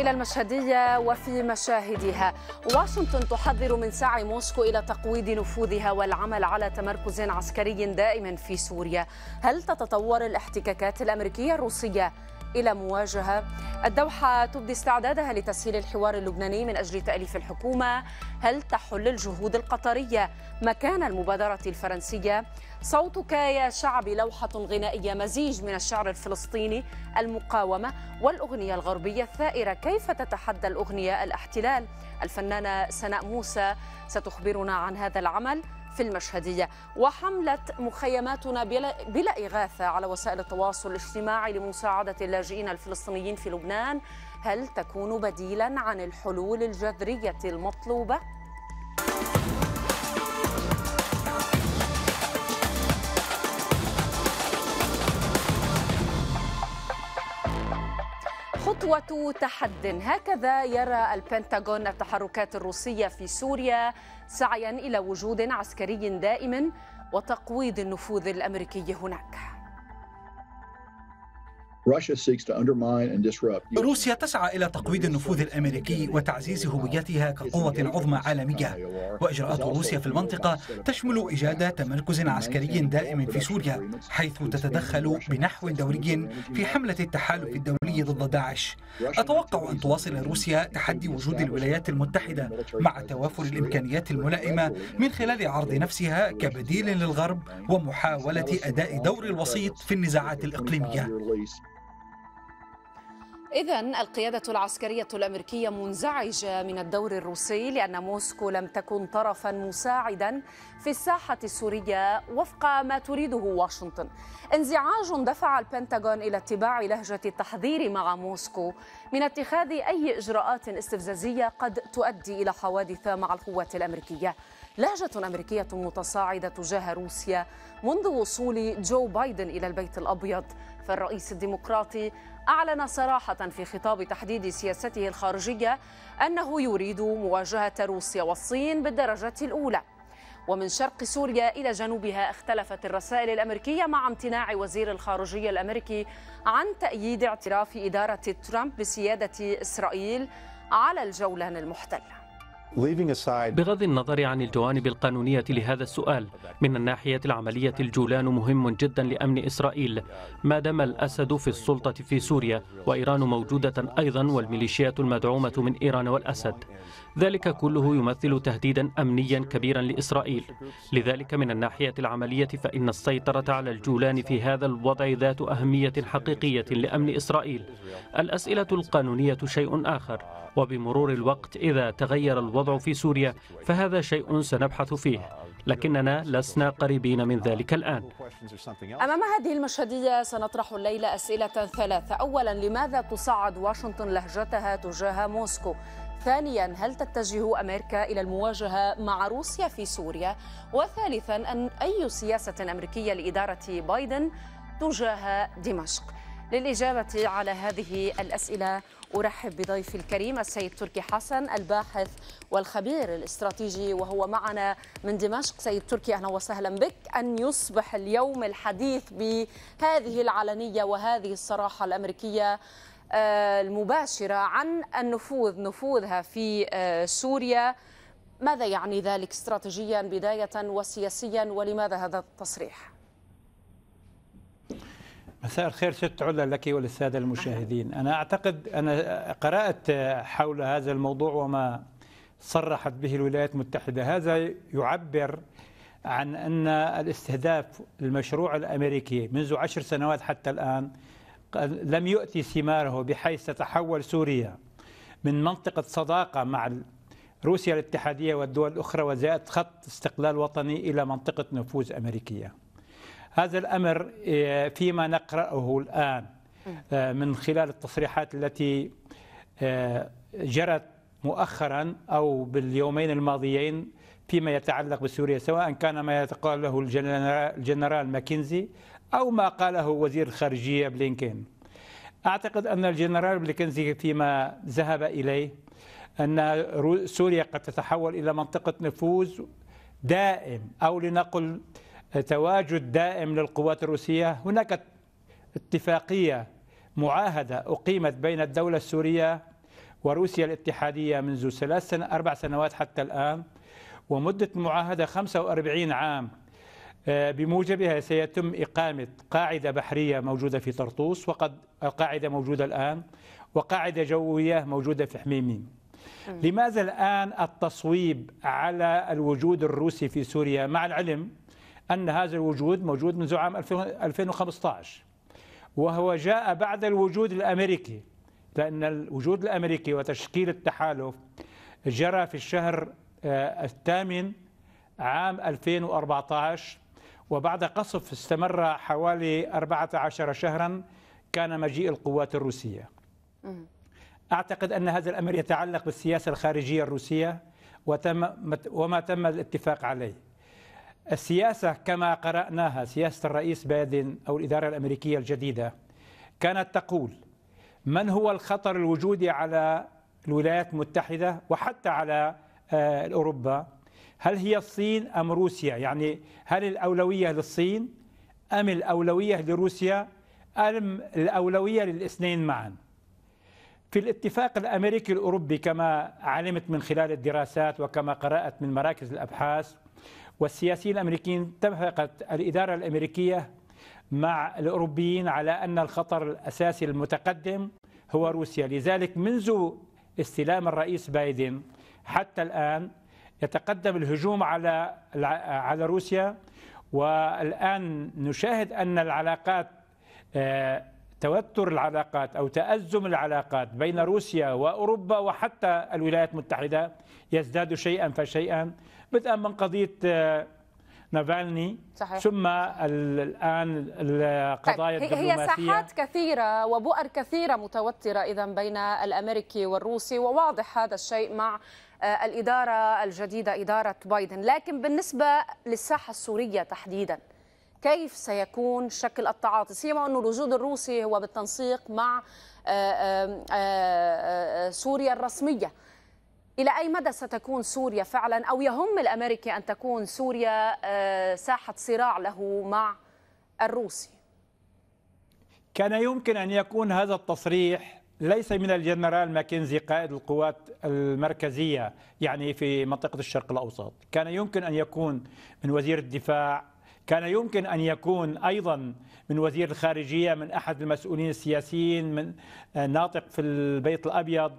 إلى المشهدية وفي مشاهدها واشنطن تحذر من سعي موسكو إلى تقويض نفوذها والعمل على تمركز عسكري دائم في سوريا هل تتطور الاحتكاكات الأمريكية الروسية إلى مواجهة الدوحة تبدي استعدادها لتسهيل الحوار اللبناني من أجل تأليف الحكومة هل تحل الجهود القطرية مكان المبادرة الفرنسية صوتك يا شعبي لوحة غنائية مزيج من الشعر الفلسطيني المقاومة والأغنية الغربية الثائرة كيف تتحدى الأغنية الاحتلال الفنانة سناء موسى ستخبرنا عن هذا العمل في المشهدية وحملة مخيماتنا بلا, بلا إغاثة على وسائل التواصل الاجتماعي لمساعدة اللاجئين الفلسطينيين في لبنان هل تكون بديلا عن الحلول الجذرية المطلوبة؟ خطوة تحد هكذا يرى البنتاغون التحركات الروسية في سوريا سعيا إلى وجود عسكري دائم وتقويض النفوذ الأمريكي هناك روسيا تسعى إلى تقويض النفوذ الأمريكي وتعزيز هويتها كقوة عظمى عالمية وإجراءات روسيا في المنطقة تشمل إيجاد تمركز عسكري دائم في سوريا حيث تتدخل بنحو دوري في حملة التحالف الدولي ضد داعش أتوقع أن تواصل روسيا تحدي وجود الولايات المتحدة مع توافر الإمكانيات الملائمة من خلال عرض نفسها كبديل للغرب ومحاولة أداء دور الوسيط في النزاعات الإقليمية إذا القيادة العسكرية الأمريكية منزعجة من الدور الروسي لأن موسكو لم تكن طرفا مساعدا في الساحة السورية وفق ما تريده واشنطن. انزعاج دفع البنتاغون إلى اتباع لهجة التحذير مع موسكو من اتخاذ أي إجراءات استفزازية قد تؤدي إلى حوادث مع القوات الأمريكية. لهجة أمريكية متصاعدة تجاه روسيا منذ وصول جو بايدن إلى البيت الأبيض فالرئيس الديمقراطي أعلن صراحة في خطاب تحديد سياسته الخارجية أنه يريد مواجهة روسيا والصين بالدرجة الأولى ومن شرق سوريا إلى جنوبها اختلفت الرسائل الأمريكية مع امتناع وزير الخارجية الأمريكي عن تأييد اعتراف إدارة ترامب بسيادة إسرائيل على الجولان المحتله بغض النظر عن الجوانب القانونية لهذا السؤال من الناحية العملية الجولان مهم جدا لأمن إسرائيل ما دام الأسد في السلطة في سوريا وإيران موجودة أيضا والميليشيات المدعومة من إيران والأسد ذلك كله يمثل تهديدا أمنيا كبيرا لإسرائيل لذلك من الناحية العملية فإن السيطرة على الجولان في هذا الوضع ذات أهمية حقيقية لأمن إسرائيل الأسئلة القانونية شيء آخر وبمرور الوقت إذا تغير الوضع في سوريا فهذا شيء سنبحث فيه لكننا لسنا قريبين من ذلك الآن أمام هذه المشهدية سنطرح الليلة أسئلة ثلاثة أولا لماذا تصعد واشنطن لهجتها تجاه موسكو ثانيا هل تتجه أمريكا إلى المواجهة مع روسيا في سوريا وثالثا أن أي سياسة أمريكية لإدارة بايدن تجاه دمشق للإجابة على هذه الأسئلة أرحب بضيفي الكريم السيد تركي حسن الباحث والخبير الاستراتيجي وهو معنا من دمشق سيد تركي أهلا وسهلا بك أن يصبح اليوم الحديث بهذه العلنية وهذه الصراحة الأمريكية آه، المباشرة عن النفوذ نفوذها في آه، سوريا ماذا يعني ذلك استراتيجيا بداية وسياسيا ولماذا هذا التصريح؟ مساء الخير ست علا لك وللسادة المشاهدين أنا أعتقد أنا قرأت حول هذا الموضوع وما صرحت به الولايات المتحدة هذا يعبر عن أن الاستهداف المشروع الأمريكي منذ عشر سنوات حتى الآن لم يؤتي ثماره بحيث تتحول سوريا من منطقة صداقة مع روسيا الاتحادية والدول الأخرى وزائد خط استقلال وطني إلى منطقة نفوذ أمريكية هذا الأمر آه، فيما نقرأه الآن آه، من خلال التصريحات التي آه، جرت مؤخرا أو باليومين الماضيين فيما يتعلق بسوريا سواء كان ما يتقال له الجنرال ماكنزي أو ما قاله وزير الخارجية بلينكين أعتقد أن الجنرال بلينكينزي فيما ذهب إليه أن سوريا قد تتحول إلى منطقة نفوذ دائم أو لنقل تواجد دائم للقوات الروسية هناك اتفاقية معاهدة أقيمت بين الدولة السورية وروسيا الاتحادية منذ ثلاث سنة أربع سنوات حتى الآن ومدة المعاهدة 45 عام آه، بموجبها سيتم إقامة قاعدة بحرية موجودة في طرطوس وقد القاعدة موجودة الآن وقاعدة جوية موجودة في حميمين لماذا الآن التصويب على الوجود الروسي في سوريا مع العلم أن هذا الوجود موجود منذ عام 2015 وهو جاء بعد الوجود الأمريكي لأن الوجود الأمريكي وتشكيل التحالف جرى في الشهر آه، الثامن عام 2014 وبعد قصف استمر حوالي 14 شهرا كان مجيء القوات الروسية أعتقد أن هذا الأمر يتعلق بالسياسة الخارجية الروسية وتم وما تم الاتفاق عليه السياسة كما قرأناها سياسة الرئيس بايدن أو الإدارة الأمريكية الجديدة كانت تقول من هو الخطر الوجودي على الولايات المتحدة وحتى على آه، أوروبا هل هي الصين أم روسيا يعني هل الأولوية للصين أم الأولوية لروسيا أم الأولوية للاثنين معا في الاتفاق الأمريكي الأوروبي كما علمت من خلال الدراسات وكما قرأت من مراكز الأبحاث والسياسيين الأمريكيين اتفقت الإدارة الأمريكية مع الأوروبيين على أن الخطر الأساسي المتقدم هو روسيا لذلك منذ استلام الرئيس بايدن حتى الآن يتقدم الهجوم على على روسيا والان نشاهد ان العلاقات آه، توتر العلاقات او تازم العلاقات بين روسيا واوروبا وحتى الولايات المتحده يزداد شيئا فشيئا بدءا من قضيه آه، نافالني صحيح. ثم الان القضايا طيب. الدبلوماسيه هي ساحات كثيره وبؤر كثيره متوتره اذا بين الامريكي والروسي وواضح هذا الشيء مع آه، الإدارة الجديدة إدارة بايدن لكن بالنسبة للساحة السورية تحديدا كيف سيكون شكل التعاطي سيما أن الوجود الروسي هو بالتنسيق مع آه، آه، سوريا الرسمية إلى أي مدى ستكون سوريا فعلا أو يهم الأمريكي أن تكون سوريا ساحة صراع له مع الروسي كان يمكن أن يكون هذا التصريح ليس من الجنرال ماكنزي قائد القوات المركزية يعني في منطقة الشرق الأوسط كان يمكن أن يكون من وزير الدفاع كان يمكن أن يكون أيضا من وزير الخارجية من أحد المسؤولين السياسيين من ناطق في البيت الأبيض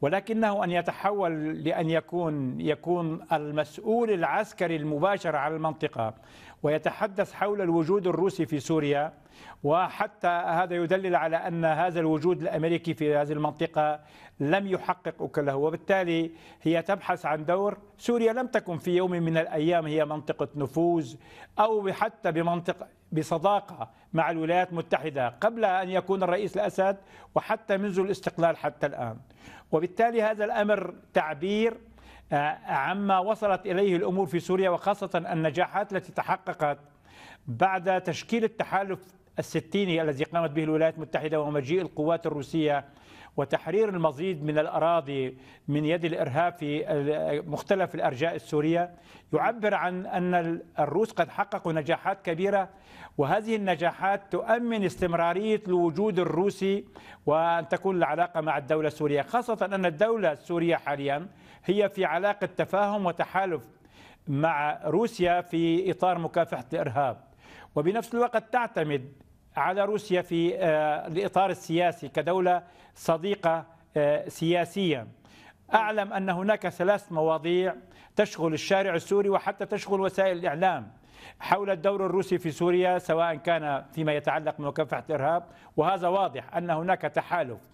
ولكنه أن يتحول لأن يكون يكون المسؤول العسكري المباشر على المنطقة ويتحدث حول الوجود الروسي في سوريا وحتى هذا يدلل على أن هذا الوجود الأمريكي في هذه المنطقة لم يحقق أكله وبالتالي هي تبحث عن دور سوريا لم تكن في يوم من الأيام هي منطقة نفوذ أو حتى بمنطقة بصداقة مع الولايات المتحدة قبل أن يكون الرئيس الأسد وحتى منذ الاستقلال حتى الآن وبالتالي هذا الأمر تعبير آه، عما وصلت إليه الأمور في سوريا وخاصة النجاحات التي تحققت بعد تشكيل التحالف الستيني الذي قامت به الولايات المتحدة ومجيء القوات الروسية وتحرير المزيد من الأراضي من يد الإرهاب في مختلف الأرجاء السورية يعبر عن أن الروس قد حققوا نجاحات كبيرة وهذه النجاحات تؤمن استمرارية الوجود الروسي وأن تكون العلاقة مع الدولة السورية خاصة أن الدولة السورية حاليا هي في علاقة تفاهم وتحالف مع روسيا في إطار مكافحة الإرهاب وبنفس الوقت تعتمد على روسيا في آه، الإطار السياسي كدولة صديقة آه، سياسيا أعلم أن هناك ثلاث مواضيع تشغل الشارع السوري وحتى تشغل وسائل الإعلام حول الدور الروسي في سوريا سواء كان فيما يتعلق بمكافحة الإرهاب وهذا واضح أن هناك تحالف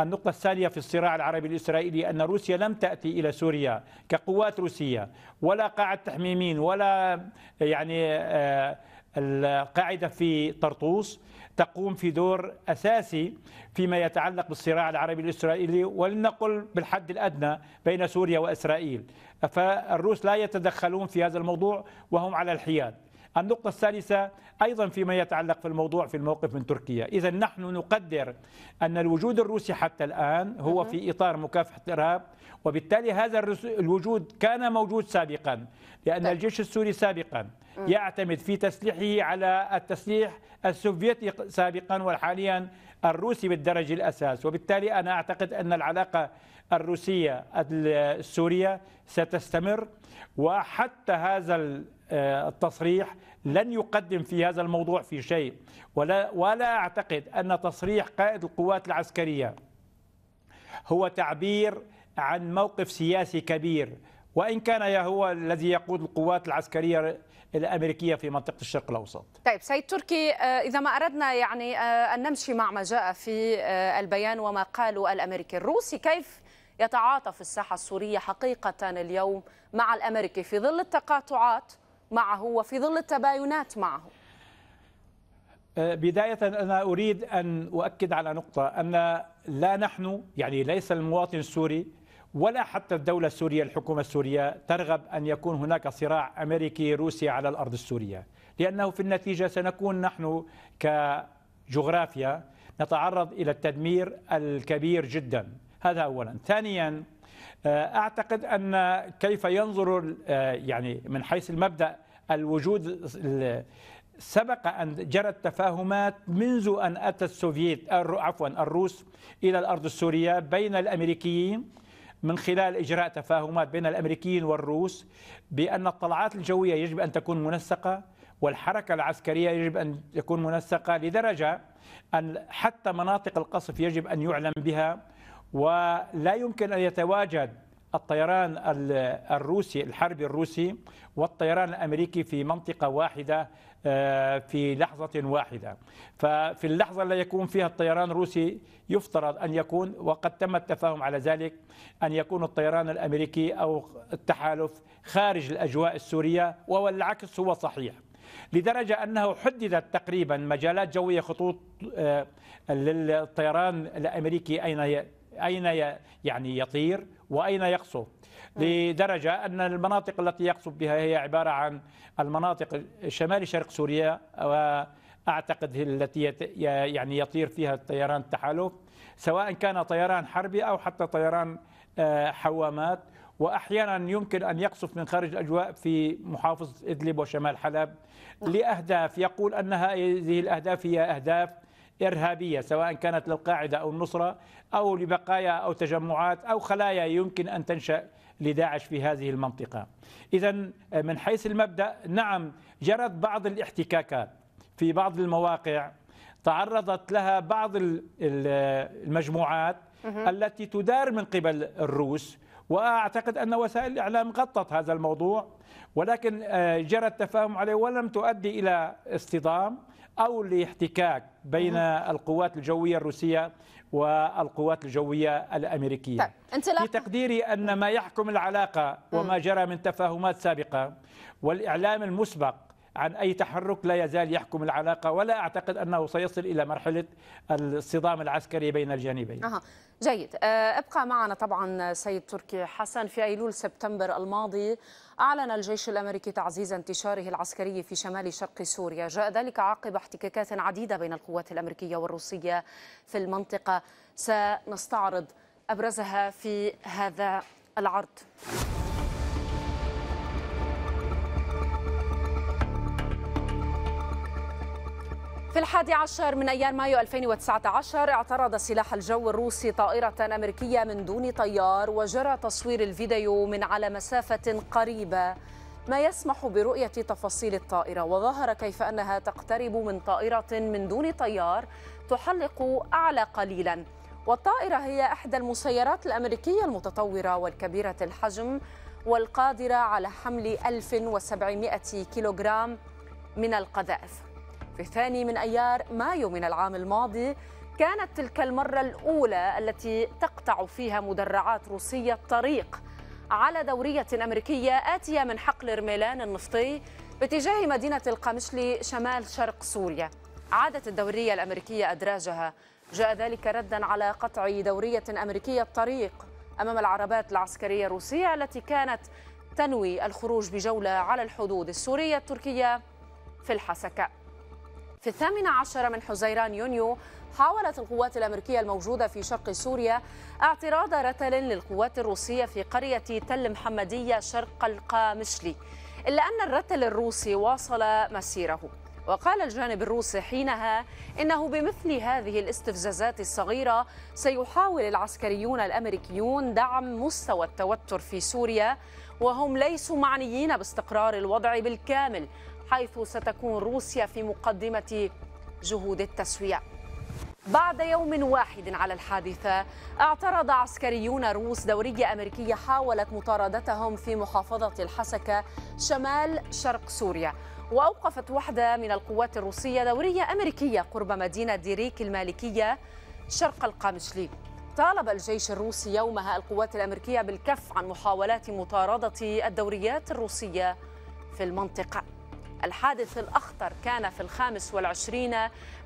النقطة الثانية في الصراع العربي الإسرائيلي أن روسيا لم تأتي إلى سوريا كقوات روسية ولا قاعة تحميمين ولا يعني آه، القاعدة في طرطوس تقوم في دور أساسي فيما يتعلق بالصراع العربي الإسرائيلي ولنقل بالحد الأدنى بين سوريا وإسرائيل فالروس لا يتدخلون في هذا الموضوع وهم على الحياد النقطة الثالثة أيضا فيما يتعلق في الموضوع في الموقف من تركيا إذا نحن نقدر أن الوجود الروسي حتى الآن هو في إطار مكافحة الإرهاب وبالتالي هذا الوجود كان موجود سابقا لأن طيب. الجيش السوري سابقا أه. يعتمد في تسليحه على التسليح السوفيتي سابقا وحاليا الروسي بالدرجة الأساس وبالتالي أنا أعتقد أن العلاقة الروسية السورية ستستمر وحتى هذا آه، التصريح لن يقدم في هذا الموضوع في شيء ولا ولا اعتقد ان تصريح قائد القوات العسكريه هو تعبير عن موقف سياسي كبير وان كان هو الذي يقود القوات العسكريه الامريكيه في منطقه الشرق الاوسط. طيب سيد تركي آه، اذا ما اردنا يعني آه، ان نمشي مع ما جاء في البيان وما قاله الامريكي الروسي كيف يتعاطى في الساحه السوريه حقيقه اليوم مع الامريكي في ظل التقاطعات معه وفي ظل التباينات معه أه، بداية أنا أريد أن أؤكد على نقطة أن لا نحن يعني ليس المواطن السوري ولا حتى الدولة السورية الحكومة السورية ترغب أن يكون هناك صراع أمريكي روسي على الأرض السورية لأنه في النتيجة سنكون نحن كجغرافيا نتعرض إلى التدمير الكبير جدا هذا أولا ثانيا آه، اعتقد ان كيف ينظر آه، يعني من حيث المبدا الوجود سبق أن جرت تفاهمات منذ أن أتى السوفييت عفوا الروس إلى الأرض السورية بين الأمريكيين من خلال إجراء تفاهمات بين الأمريكيين والروس بأن الطلعات الجوية يجب أن تكون منسقة والحركة العسكرية يجب أن تكون منسقة لدرجة أن حتى مناطق القصف يجب أن يعلم بها ولا يمكن أن يتواجد الطيران الروسي الحربي الروسي والطيران الامريكي في منطقه واحده آه، في لحظه واحده ففي اللحظه التي يكون فيها الطيران الروسي يفترض ان يكون وقد تم التفاهم على ذلك ان يكون الطيران الامريكي او التحالف خارج الاجواء السوريه والعكس هو صحيح لدرجة أنه حددت تقريبا مجالات جوية خطوط آه، للطيران الأمريكي أين أين يعني يطير وأين يقصف نعم. لدرجة أن المناطق التي يقصف بها هي عبارة عن المناطق شمال شرق سوريا وأعتقد التي يعني يطير فيها طيران التحالف سواء كان طيران حربي أو حتى طيران آه، حوامات واحيانا يمكن ان يقصف من خارج الاجواء في محافظه ادلب وشمال حلب نعم. لاهداف يقول ان هذه الاهداف هي اهداف إرهابية سواء كانت للقاعدة أو النصرة أو لبقايا أو تجمعات أو خلايا يمكن أن تنشأ لداعش في هذه المنطقة إذا آه، من حيث المبدأ نعم جرت بعض الاحتكاكات في بعض المواقع تعرضت لها بعض المجموعات التي تدار من قبل الروس واعتقد ان وسائل الاعلام غطت هذا الموضوع ولكن آه، جرى التفاهم عليه ولم تؤدي الى اصطدام أو لاحتكاك بين القوات الجوية الروسية والقوات الجوية الأمريكية في طيب، تقديري أن ما يحكم العلاقة وما جرى من تفاهمات سابقة والإعلام المسبق عن أي تحرك لا يزال يحكم العلاقة ولا أعتقد أنه سيصل إلى مرحلة الصدام العسكري بين الجانبين أه. جيد ابقى معنا طبعا سيد تركي حسن في أيلول سبتمبر الماضي أعلن الجيش الأمريكي تعزيز انتشاره العسكري في شمال شرق سوريا جاء ذلك عقب احتكاكات عديدة بين القوات الأمريكية والروسية في المنطقة سنستعرض أبرزها في هذا العرض في الحادي عشر من أيار مايو 2019 اعترض سلاح الجو الروسي طائرة أمريكية من دون طيار وجرى تصوير الفيديو من على مسافة قريبة ما يسمح برؤية تفاصيل الطائرة وظهر كيف أنها تقترب من طائرة من دون طيار تحلق أعلى قليلاً والطائرة هي إحدى المسيرات الأمريكية المتطورة والكبيرة الحجم والقادرة على حمل 1700 كيلوغرام من القذائف في الثاني من أيار مايو من العام الماضي كانت تلك المرة الأولى التي تقطع فيها مدرعات روسية الطريق على دورية أمريكية آتية من حقل رميلان النفطي باتجاه مدينة القمشلي شمال شرق سوريا عادت الدورية الأمريكية أدراجها جاء ذلك ردا على قطع دورية أمريكية الطريق أمام العربات العسكرية الروسية التي كانت تنوي الخروج بجولة على الحدود السورية التركية في الحسكة في الثامن عشر من حزيران يونيو حاولت القوات الأمريكية الموجودة في شرق سوريا اعتراض رتل للقوات الروسية في قرية تل محمدية شرق القامشلي إلا أن الرتل الروسي واصل مسيره وقال الجانب الروسي حينها انه بمثل هذه الاستفزازات الصغيره سيحاول العسكريون الامريكيون دعم مستوى التوتر في سوريا وهم ليسوا معنيين باستقرار الوضع بالكامل حيث ستكون روسيا في مقدمة جهود التسوية بعد يوم واحد على الحادثة اعترض عسكريون روس دورية أمريكية حاولت مطاردتهم في محافظة الحسكة شمال شرق سوريا وأوقفت وحدة من القوات الروسية دورية أمريكية قرب مدينة ديريك المالكية شرق القامشلي طالب الجيش الروسي يومها القوات الأمريكية بالكف عن محاولات مطاردة الدوريات الروسية في المنطقة الحادث الأخطر كان في الخامس والعشرين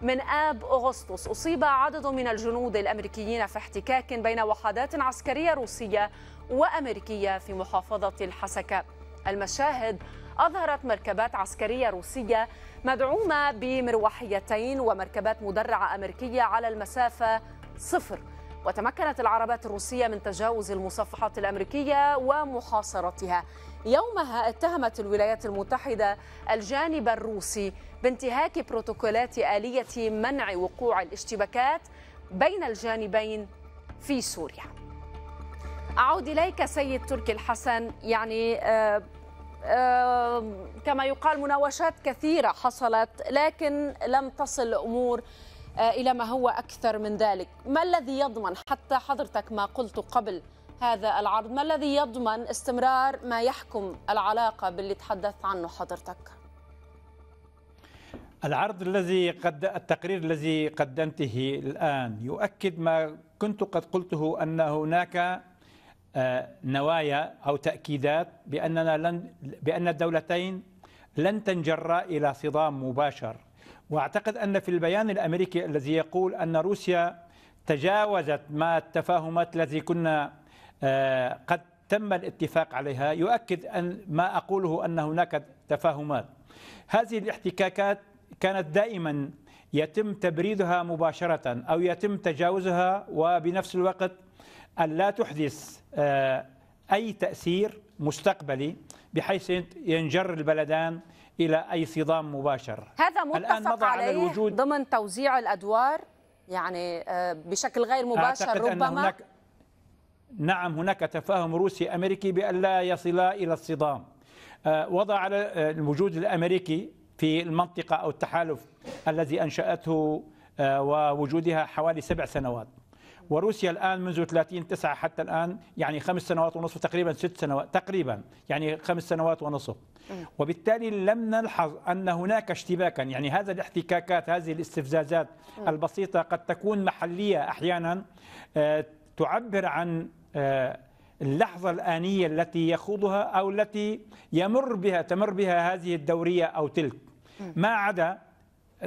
من آب أغسطس أصيب عدد من الجنود الأمريكيين في احتكاك بين وحدات عسكرية روسية وأمريكية في محافظة الحسكة المشاهد أظهرت مركبات عسكرية روسية مدعومة بمروحيتين ومركبات مدرعة أمريكية على المسافة صفر وتمكنت العربات الروسية من تجاوز المصفحات الأمريكية ومحاصرتها يومها اتهمت الولايات المتحدة الجانب الروسي بانتهاك بروتوكولات آلية منع وقوع الاشتباكات بين الجانبين في سوريا أعود إليك سيد تركي الحسن يعني آه آه كما يقال مناوشات كثيرة حصلت لكن لم تصل الأمور آه إلى ما هو أكثر من ذلك ما الذي يضمن حتى حضرتك ما قلت قبل هذا العرض ما الذي يضمن استمرار ما يحكم العلاقة باللي تحدثت عنه حضرتك؟ العرض الذي قد التقرير الذي قدمته الآن يؤكد ما كنت قد قلته أن هناك آه، نوايا أو تأكيدات بأننا لن بأن الدولتين لن تنجرا إلى صدام مباشر وأعتقد أن في البيان الأمريكي الذي يقول أن روسيا تجاوزت ما التفاهمات التي كنا آه، قد تم الاتفاق عليها يؤكد أن ما أقوله أن هناك تفاهمات هذه الاحتكاكات كانت دائما يتم تبريدها مباشرة أو يتم تجاوزها وبنفس الوقت أن لا تحدث آه، أي تأثير مستقبلي بحيث ينجر البلدان إلى أي صدام مباشر هذا متفق عليه على الوجود ضمن توزيع الأدوار يعني آه، بشكل غير مباشر ربما أن هناك نعم هناك تفاهم روسي أمريكي بأن لا يصلا إلى الصدام آه، وضع على الوجود الأمريكي في المنطقة أو التحالف الذي أنشأته آه، ووجودها حوالي سبع سنوات وروسيا الآن منذ 30 تسعة حتى الآن يعني خمس سنوات ونصف تقريبا ست سنوات تقريبا يعني خمس سنوات ونصف وبالتالي لم نلحظ أن هناك اشتباكا يعني هذا الاحتكاكات هذه الاستفزازات البسيطة قد تكون محلية أحيانا آه، تعبر عن آه، اللحظة الآنية التي يخوضها أو التي يمر بها تمر بها هذه الدورية أو تلك ما عدا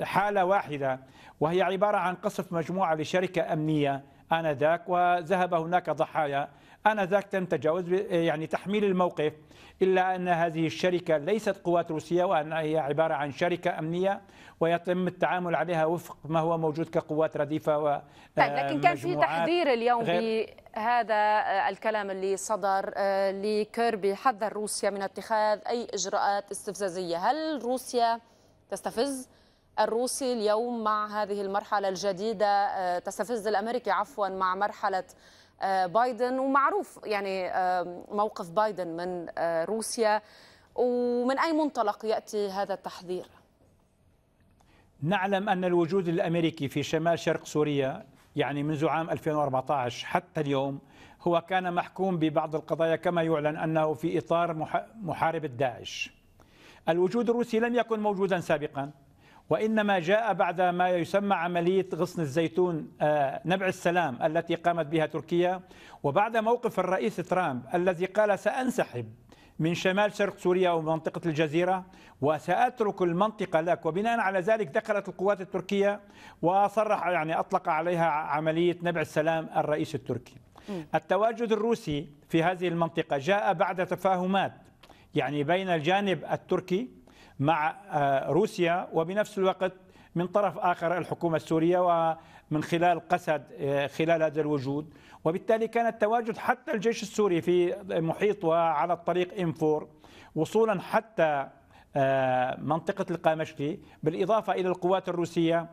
حالة واحدة وهي عبارة عن قصف مجموعة لشركة أمنية آنذاك وذهب هناك ضحايا أنا ذاك تم تجاوز يعني تحميل الموقف إلا أن هذه الشركة ليست قوات روسية وأنها هي عبارة عن شركة أمنية ويتم التعامل عليها وفق ما هو موجود كقوات رديفة و طيب، لكن كان في آه، تحذير اليوم بهذا آه، الكلام اللي صدر آه، لكيربي حذر روسيا من اتخاذ أي إجراءات استفزازية هل روسيا تستفز الروسي اليوم مع هذه المرحلة الجديدة تستفز الأمريكي عفوا مع مرحلة آه، بايدن ومعروف يعني آه، موقف بايدن من آه، روسيا ومن أي منطلق يأتي هذا التحذير؟ نعلم أن الوجود الأمريكي في شمال شرق سوريا يعني منذ عام 2014 حتى اليوم هو كان محكوم ببعض القضايا كما يعلن أنه في إطار محاربة داعش الوجود الروسي لم يكن موجودا سابقا وإنما جاء بعد ما يسمى عملية غصن الزيتون آه، نبع السلام التي قامت بها تركيا وبعد موقف الرئيس ترامب الذي قال سأنسحب من شمال شرق سوريا ومنطقة الجزيرة وسأترك المنطقة لك وبناء على ذلك دخلت القوات التركية وصرح يعني أطلق عليها عملية نبع السلام الرئيس التركي التواجد الروسي في هذه المنطقة جاء بعد تفاهمات يعني بين الجانب التركي مع آه، روسيا وبنفس الوقت من طرف آخر الحكومة السورية ومن خلال قسد آه، خلال هذا الوجود وبالتالي كان التواجد حتى الجيش السوري في محيط وعلى الطريق إنفور وصولا حتى آه، منطقة القامشلي بالإضافة إلى القوات الروسية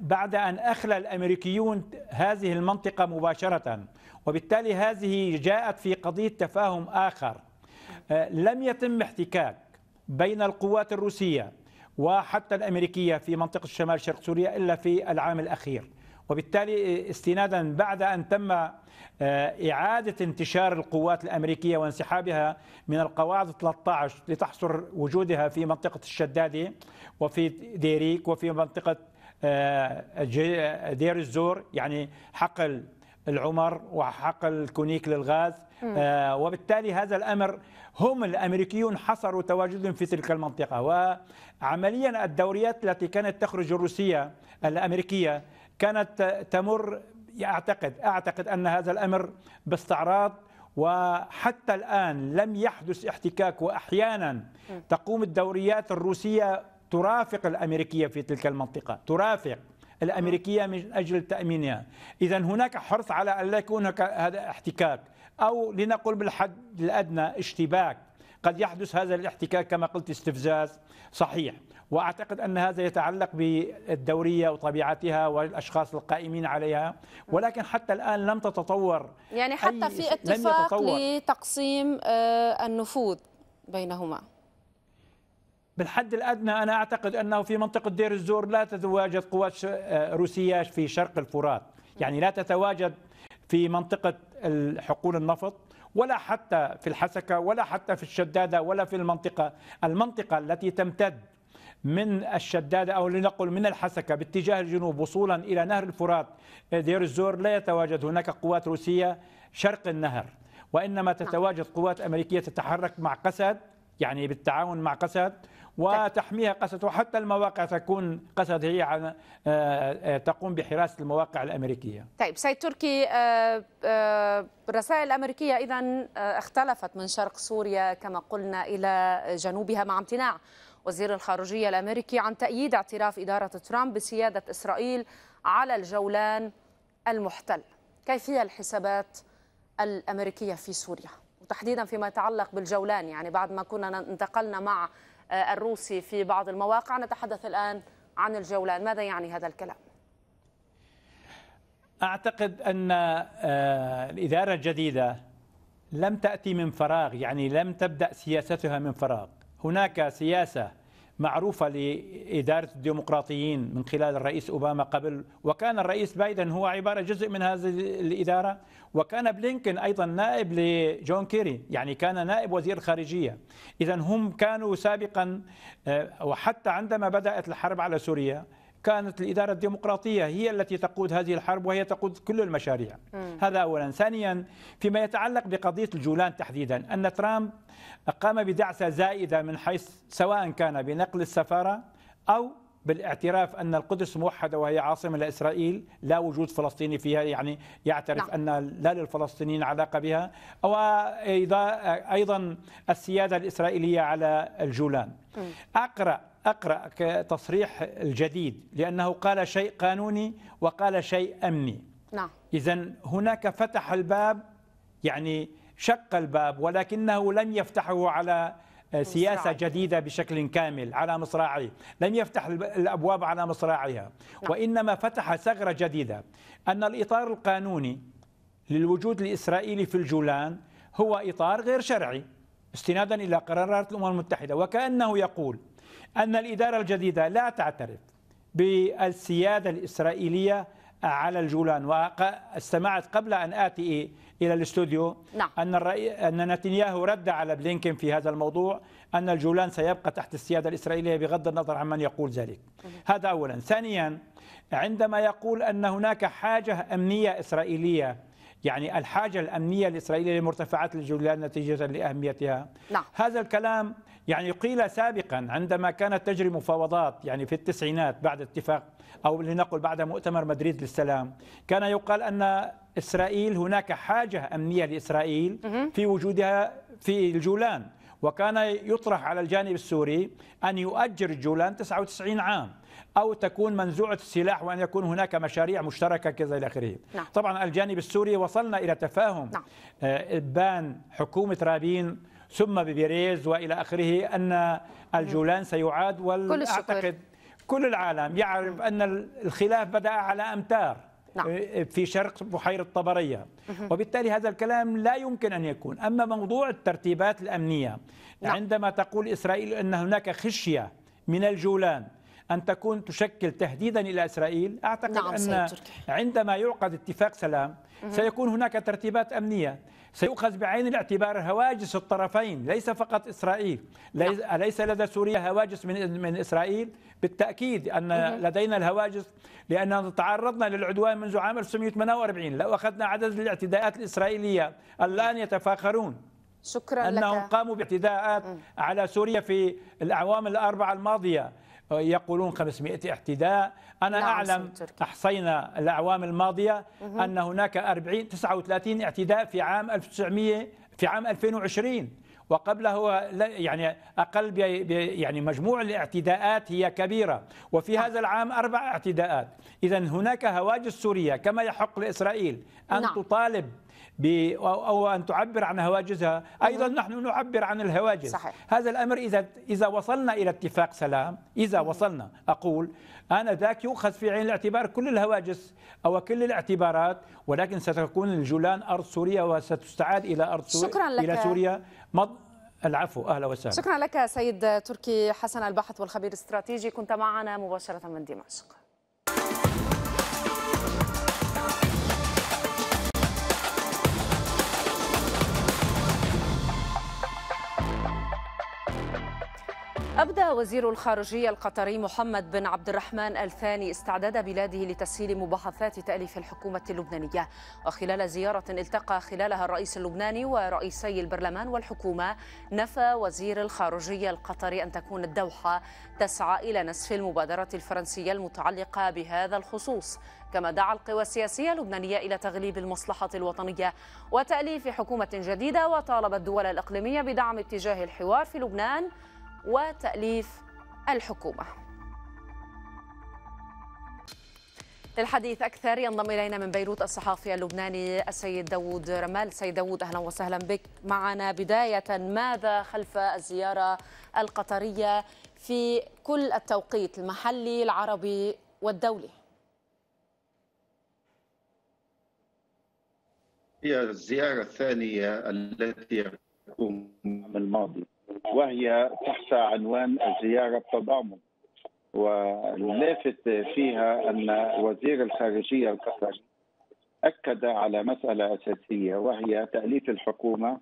بعد أن أخلى الأمريكيون هذه المنطقة مباشرة وبالتالي هذه جاءت في قضية تفاهم آخر لم يتم احتكاك بين القوات الروسية وحتى الأمريكية في منطقة شمال شرق سوريا إلا في العام الأخير وبالتالي آه، استنادا بعد أن تم آه، إعادة انتشار القوات الأمريكية وانسحابها من القواعد 13 لتحصر وجودها في منطقة الشدادة وفي ديريك وفي منطقة آه، دير الزور يعني حقل العمر وحقل كونيك للغاز وبالتالي هذا الأمر هم الأمريكيون حصروا تواجدهم في تلك المنطقة وعمليا الدوريات التي كانت تخرج الروسية الأمريكية كانت تمر أعتقد أعتقد أن هذا الأمر باستعراض وحتى الآن لم يحدث احتكاك وأحيانا تقوم الدوريات الروسية ترافق الأمريكية في تلك المنطقة ترافق الأمريكية من أجل تأمينها إذا هناك حرص على أن لا يكون هذا احتكاك أو لنقل بالحد الأدنى اشتباك قد يحدث هذا الاحتكاك كما قلت استفزاز صحيح واعتقد ان هذا يتعلق بالدوريه وطبيعتها والاشخاص القائمين عليها ولكن حتى الان لم تتطور يعني حتى في اتفاق لتقسيم آه، النفوذ بينهما بالحد الادنى انا اعتقد انه في منطقه دير الزور لا تتواجد قوات آه، روسيه في شرق الفرات يعني لا تتواجد في منطقه حقول النفط ولا حتى في الحسكة ولا حتى في الشدادة ولا في المنطقة المنطقة التي تمتد من الشدادة أو لنقل من الحسكة باتجاه الجنوب وصولا إلى نهر الفرات دير الزور لا يتواجد هناك قوات روسية شرق النهر وإنما تتواجد قوات أمريكية تتحرك مع قسد يعني بالتعاون مع قسد وتحميها قسد وحتى المواقع تكون قسد هي آه، آه، تقوم بحراسه المواقع الامريكيه. طيب سيد تركي آه، الرسائل الامريكيه اذا اختلفت من شرق سوريا كما قلنا الى جنوبها مع امتناع وزير الخارجيه الامريكي عن تاييد اعتراف اداره ترامب بسياده اسرائيل على الجولان المحتل. كيف هي الحسابات الامريكيه في سوريا؟ تحديدا فيما يتعلق بالجولان يعني بعد ما كنا انتقلنا مع آه، الروسي في بعض المواقع نتحدث الآن عن الجولان ماذا يعني هذا الكلام؟ أعتقد أن آه، الإدارة الجديدة لم تأتي من فراغ يعني لم تبدأ سياستها من فراغ هناك سياسة معروفة لإدارة الديمقراطيين من خلال الرئيس أوباما قبل وكان الرئيس بايدن هو عبارة جزء من هذه الإدارة وكان بلينكن أيضا نائب لجون كيري يعني كان نائب وزير الخارجية إذا هم كانوا سابقا آه، وحتى عندما بدأت الحرب على سوريا كانت الإدارة الديمقراطية هي التي تقود هذه الحرب وهي تقود كل المشاريع م. هذا أولا ثانيا فيما يتعلق بقضية الجولان تحديدا أن ترامب قام بدعسة زائدة من حيث سواء كان بنقل السفارة أو بالاعتراف ان القدس موحده وهي عاصمه لاسرائيل، لا وجود فلسطيني فيها يعني يعترف لا. نعم. ان لا للفلسطينيين علاقه بها، وايضا ايضا السياده الاسرائيليه على الجولان. م. اقرا أقرأ تصريح الجديد لأنه قال شيء قانوني وقال شيء أمني نعم إذا هناك فتح الباب يعني شق الباب ولكنه لم يفتحه على سياسة مصراعي. جديدة بشكل كامل على مصراعيه لم يفتح الأبواب على مصراعيها نعم. وإنما فتح ثغرة جديدة أن الإطار القانوني للوجود الإسرائيلي في الجولان هو إطار غير شرعي استنادا إلى قرارات الأمم المتحدة وكأنه يقول أن الإدارة الجديدة لا تعترف بالسيادة الإسرائيلية على الجولان واستمعت قبل أن آتي إلى الاستوديو نعم. أن, أن نتنياهو رد على بلينكين في هذا الموضوع أن الجولان سيبقى تحت السيادة الإسرائيلية بغض النظر عن من يقول ذلك هذا أولا ثانيا عندما يقول أن هناك حاجة أمنية إسرائيلية يعني الحاجة الأمنية الإسرائيلية لمرتفعات الجولان نتيجة لأهميتها نعم. هذا الكلام يعني قيل سابقا عندما كانت تجري مفاوضات يعني في التسعينات بعد اتفاق أو لنقل بعد مؤتمر مدريد للسلام كان يقال أن إسرائيل هناك حاجة أمنية لإسرائيل في وجودها في الجولان وكان يطرح على الجانب السوري أن يؤجر جولان 99 عام أو تكون منزوعة السلاح وأن يكون هناك مشاريع مشتركة كذا إلى آخره نعم. طبعا الجانب السوري وصلنا إلى تفاهم نعم. آه، بان حكومة رابين ثم ببيريز والى اخره ان الجولان سيعاد واعتقد كل, كل العالم يعرف ان الخلاف بدا على امتار نعم. إيه، إيه، في شرق بحيرة طبرية وبالتالي هذا الكلام لا يمكن أن يكون أما موضوع الترتيبات الأمنية نعم. عندما تقول إسرائيل أن هناك خشية من الجولان أن تكون تشكل تهديدا إلى إسرائيل أعتقد نعم، أن عندما يعقد اتفاق سلام سيكون هناك ترتيبات أمنية سيؤخذ بعين الاعتبار هواجس الطرفين ليس فقط إسرائيل نعم. اليس لدى سوريا هواجس من, من إسرائيل بالتأكيد أن لدينا الهواجس لأننا تعرضنا للعدوان منذ عام 1948 لو أخذنا عدد الاعتداءات الإسرائيلية الآن يتفاخرون شكرا أنهم لك. قاموا باعتداءات على سوريا في الأعوام الأربعة الماضية يقولون 500 اعتداء أنا نعم أعلم أحصينا الأعوام الماضية أن هناك 40 39 اعتداء في عام 1900 في عام 2020 وقبله يعني اقل يعني مجموع الاعتداءات هي كبيره وفي نعم. هذا العام اربع اعتداءات اذا هناك هواجس سوريه كما يحق لاسرائيل ان نعم. تطالب أو أن تعبر عن هواجسها أيضا نحن نعبر عن الهواجس صحيح. هذا الأمر إذا إذا وصلنا إلى اتفاق سلام إذا وصلنا أقول أنا ذاك يؤخذ في عين الاعتبار كل الهواجس أو كل الاعتبارات ولكن ستكون الجولان أرض سوريا وستستعاد إلى أرض سوريا شكرا لك. إلى سوريا العفو أهلا وسهلا شكرا لك سيد تركي حسن الباحث والخبير الاستراتيجي كنت معنا مباشرة من دمشق أبدى وزير الخارجية القطري محمد بن عبد الرحمن الثاني استعداد بلاده لتسهيل مباحثات تأليف الحكومة اللبنانية وخلال زيارة التقى خلالها الرئيس اللبناني ورئيسي البرلمان والحكومة نفى وزير الخارجية القطري أن تكون الدوحة تسعى إلى نسف المبادرة الفرنسية المتعلقة بهذا الخصوص كما دعا القوى السياسية اللبنانية إلى تغليب المصلحة الوطنية وتأليف حكومة جديدة وطالب الدول الإقليمية بدعم اتجاه الحوار في لبنان وتأليف الحكومة للحديث أكثر ينضم إلينا من بيروت الصحافي اللبناني السيد داود رمال سيد داود أهلا وسهلا بك معنا بداية ماذا خلف الزيارة القطرية في كل التوقيت المحلي العربي والدولي هي الزيارة الثانية التي يقوم الماضي وهي تحت عنوان الزيارة التضامن واللافت فيها أن وزير الخارجية القطري أكد على مسألة أساسية وهي تأليف الحكومة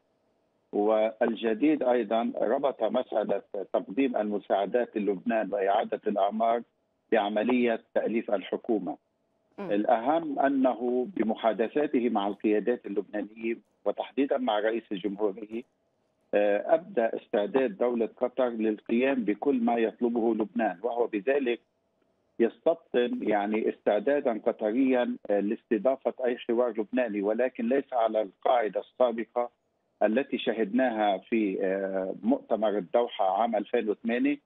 والجديد أيضا ربط مسألة تقديم المساعدات للبنان وإعادة الأعمار بعملية تأليف الحكومة الأهم أنه بمحادثاته مع القيادات اللبنانية وتحديدا مع رئيس الجمهورية آه، ابدى استعداد دوله قطر للقيام بكل ما يطلبه لبنان وهو بذلك يستبطن يعني استعدادا قطريا آه، لاستضافه اي حوار لبناني ولكن ليس على القاعده السابقه التي شهدناها في آه، مؤتمر الدوحه عام 2008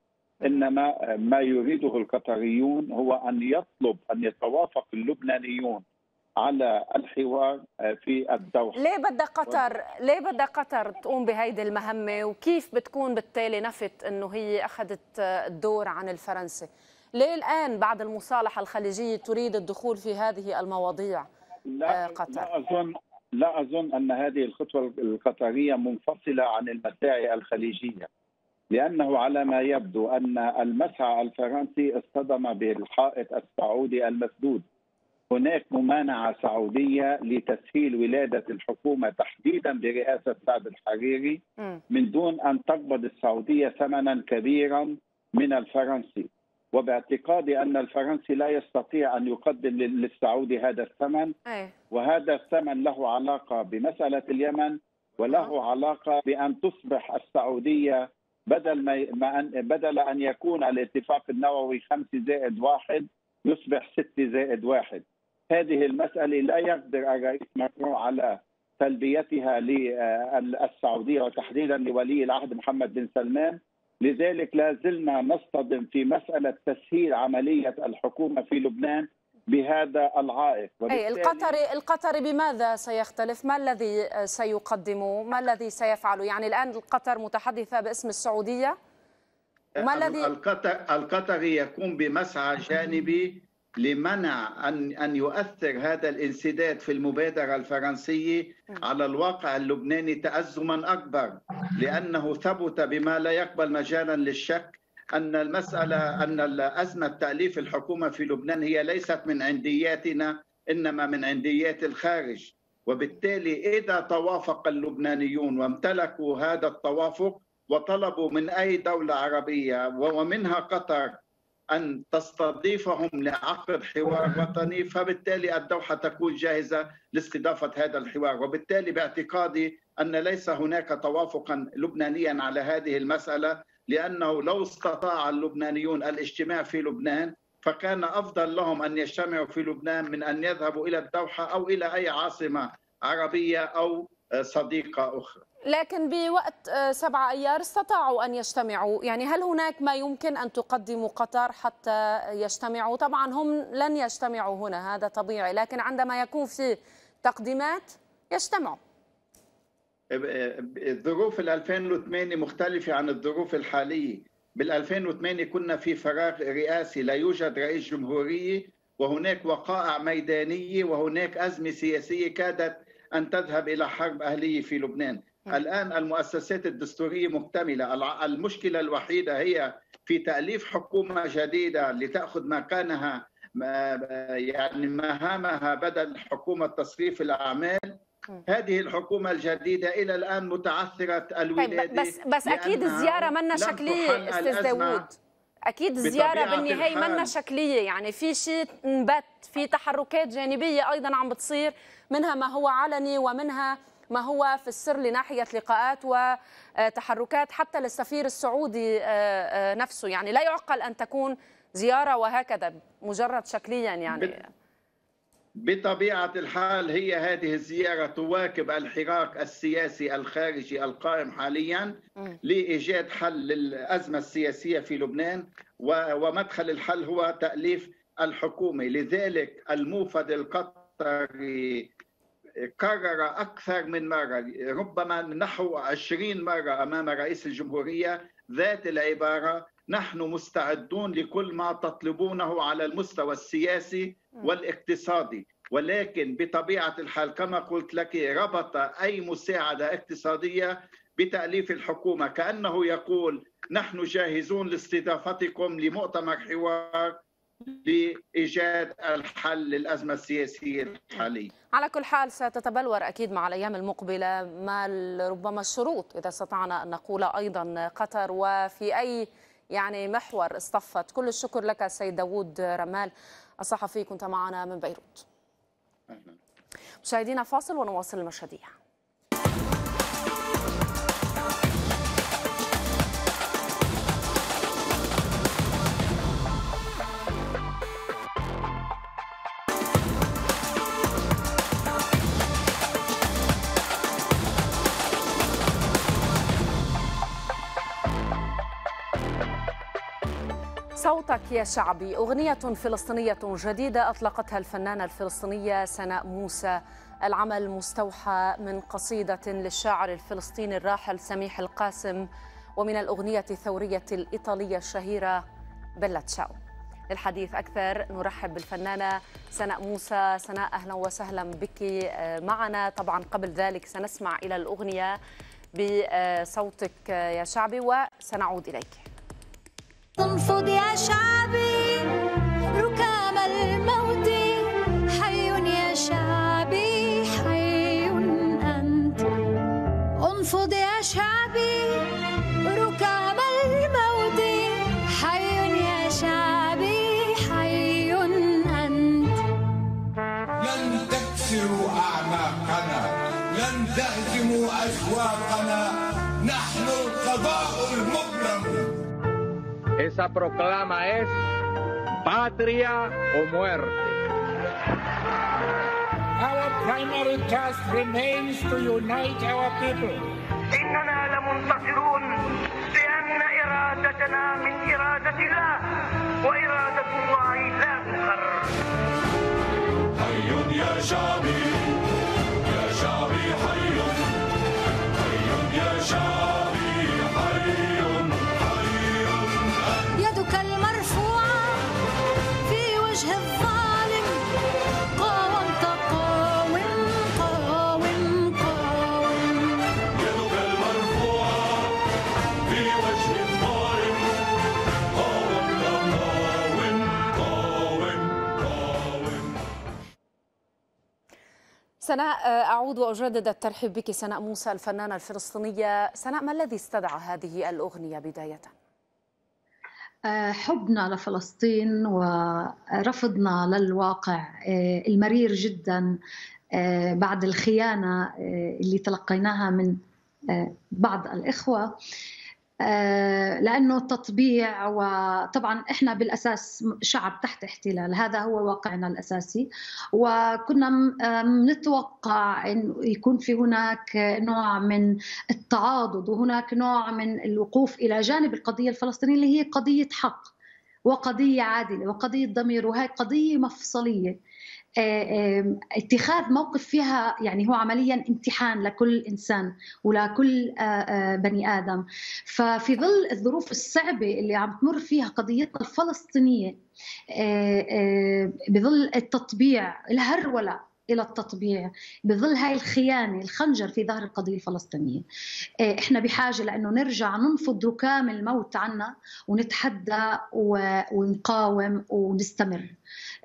انما ما يريده القطريون هو ان يطلب ان يتوافق اللبنانيون على الحوار آه، في الدوحه ليه بدها قطر ليه بدها قطر تقوم بهيدي المهمه وكيف بتكون بالتالي نفت انه هي اخذت آه، الدور عن الفرنسي ليه الان بعد المصالحه الخليجيه تريد الدخول في هذه المواضيع لا آه، قطر لا اظن لا اظن ان هذه الخطوه القطريه منفصله عن المساعي الخليجيه لانه على ما يبدو ان المسعى الفرنسي اصطدم بالحائط السعودي المسدود هناك ممانعة سعودية لتسهيل ولادة الحكومة تحديدا برئاسة سعد الحريري من دون أن تقبض السعودية ثمنا كبيرا من الفرنسي وباعتقادي أن الفرنسي لا يستطيع أن يقدم للسعودي هذا الثمن وهذا الثمن له علاقة بمسألة اليمن وله علاقة بأن تصبح السعودية بدل ما بدل أن يكون الاتفاق النووي 5 زائد واحد يصبح 6 زائد واحد هذه المسألة لا يقدر الرئيس ماكرون على تلبيتها للسعودية وتحديدا لولي العهد محمد بن سلمان لذلك لا زلنا نصطدم في مسألة تسهيل عملية الحكومة في لبنان بهذا العائق أي القطري القطري بماذا سيختلف؟ ما الذي سيقدمه؟ ما الذي سيفعله؟ يعني الآن القطر متحدثة باسم السعودية ما الذي القطري يقوم بمسعى جانبي لمنع ان ان يؤثر هذا الانسداد في المبادره الفرنسيه على الواقع اللبناني تازما اكبر لانه ثبت بما لا يقبل مجالا للشك ان المساله ان ازمه تاليف الحكومه في لبنان هي ليست من عندياتنا انما من عنديات الخارج وبالتالي اذا توافق اللبنانيون وامتلكوا هذا التوافق وطلبوا من اي دوله عربيه ومنها قطر أن تستضيفهم لعقد حوار وطني فبالتالي الدوحة تكون جاهزة لاستضافة هذا الحوار وبالتالي باعتقادي أن ليس هناك توافقا لبنانيا على هذه المسألة لأنه لو استطاع اللبنانيون الاجتماع في لبنان فكان أفضل لهم أن يجتمعوا في لبنان من أن يذهبوا إلى الدوحة أو إلى أي عاصمة عربية أو صديقة أخرى لكن بوقت آه، سبعة أيار استطاعوا أن يجتمعوا يعني هل هناك ما يمكن أن تقدم قطر حتى يجتمعوا طبعا هم لن يجتمعوا هنا هذا طبيعي لكن عندما يكون في تقديمات يجتمعوا الظروف 2008 مختلفة عن الظروف الحالية بال 2008 كنا في فراغ رئاسي لا يوجد رئيس جمهورية وهناك وقائع ميدانية وهناك أزمة سياسية كادت أن تذهب إلى حرب أهلية في لبنان الآن المؤسسات الدستورية مكتملة المشكلة الوحيدة هي في تأليف حكومة جديدة لتأخذ مكانها يعني مهامها بدل حكومة تصريف الأعمال هذه الحكومة الجديدة إلى الآن متعثرة طيب، الولادة بس بس أكيد الزيارة منا شكلية أستاذ داوود اكيد الزياره بالنهايه منا شكليه يعني في شيء نبت في تحركات جانبيه ايضا عم بتصير منها ما هو علني ومنها ما هو في السر لناحية لقاءات وتحركات حتى للسفير السعودي آه، آه، نفسه يعني لا يعقل أن تكون زيارة وهكذا مجرد شكليا يعني بطبيعة الحال هي هذه الزيارة تواكب الحراك السياسي الخارجي القائم حاليا لإيجاد حل للأزمة السياسية في لبنان ومدخل الحل هو تأليف الحكومة لذلك الموفد القطري كرر أكثر من مرة ربما نحو عشرين مرة أمام رئيس الجمهورية ذات العبارة نحن مستعدون لكل ما تطلبونه على المستوى السياسي والاقتصادي ولكن بطبيعة الحال كما قلت لك ربط أي مساعدة اقتصادية بتأليف الحكومة كأنه يقول نحن جاهزون لاستضافتكم لمؤتمر حوار لايجاد الحل للازمه السياسيه الحاليه. على كل حال ستتبلور اكيد مع الايام المقبله ما ربما الشروط اذا استطعنا ان نقول ايضا قطر وفي اي يعني محور اصطفت كل الشكر لك السيد داوود رمال الصحفي كنت معنا من بيروت. مشاهدينا فاصل ونواصل المشاريع. لك يا شعبي أغنية فلسطينية جديدة أطلقتها الفنانة الفلسطينية سناء موسى العمل مستوحى من قصيدة للشاعر الفلسطيني الراحل سميح القاسم ومن الأغنية الثورية الإيطالية الشهيرة بلا تشاو للحديث أكثر نرحب بالفنانة سناء موسى سناء أهلا وسهلا بك آه، معنا طبعا قبل ذلك سنسمع إلى الأغنية بصوتك آه، يا شعبي وسنعود إليك تنفض يا شعبي ركام الموت esa proclama es patria o muerte. Our primary task remains to unite our people. سناء آه، أعود وأجدد الترحيب بك سناء موسى الفنانة الفلسطينية سناء ما الذي استدعى هذه الأغنية بداية؟ آه، حبنا لفلسطين ورفضنا للواقع آه، المرير جدا بعد الخيانة اللي تلقيناها من بعض الإخوة آه، لانه التطبيع وطبعا احنا بالاساس شعب تحت احتلال هذا هو واقعنا الاساسي وكنا آه، نتوقع انه يكون في هناك نوع من التعاضد وهناك نوع من الوقوف الى جانب القضيه الفلسطينيه اللي هي قضيه حق وقضيه عادله وقضيه ضمير وهي قضيه مفصليه آه، آه، اتخاذ موقف فيها يعني هو عمليا امتحان لكل انسان ولكل آه، بني ادم ففي ظل الظروف الصعبه اللي عم تمر فيها قضيتنا الفلسطينيه بظل التطبيع الهرولة الى التطبيع بظل هاي الخيانه الخنجر في ظهر القضيه الفلسطينيه إيه، احنا بحاجه لانه نرجع ننفض ركام الموت عنا ونتحدى ونقاوم ونستمر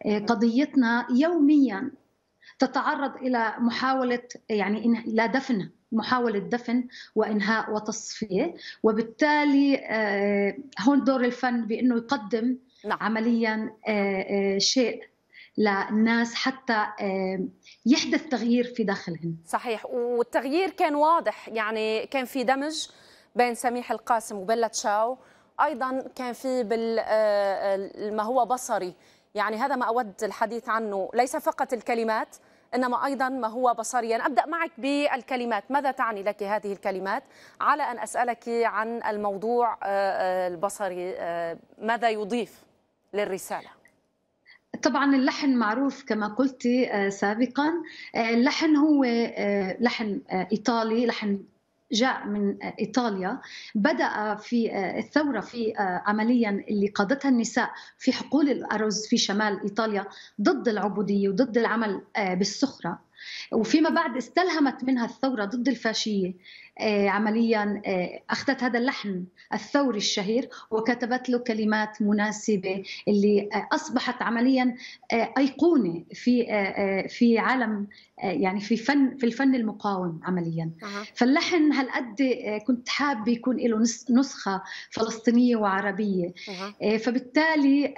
إيه، قضيتنا يوميا تتعرض الى محاوله يعني لا دفن محاولة دفن وإنهاء وتصفية وبالتالي إيه، هون دور الفن بأنه يقدم نعم. عمليا شيء للناس حتى يحدث تغيير في داخلهم صحيح والتغيير كان واضح يعني كان في دمج بين سميح القاسم وبيلا تشاو ايضا كان في آه، آه، ما هو بصري يعني هذا ما اود الحديث عنه ليس فقط الكلمات انما ايضا ما هو بصريا ابدا معك بالكلمات ماذا تعني لك هذه الكلمات على ان اسالك عن الموضوع آه، البصري ماذا يضيف للرساله طبعا اللحن معروف كما قلت آه، سابقا آه، اللحن هو آه، لحن ايطالي لحن جاء من ايطاليا بدا في الثوره في عمليا اللي قادتها النساء في حقول الارز في شمال ايطاليا ضد العبوديه وضد العمل بالسخره وفيما بعد استلهمت منها الثورة ضد الفاشية آه، عمليا آه، أخذت هذا اللحن الثوري الشهير وكتبت له كلمات مناسبة اللي آه، أصبحت عمليا أيقونة في في عالم يعني في فن في الفن المقاوم عمليا فاللحن هالقد كنت حابه يكون له نسخه فلسطينيه وعربيه فبالتالي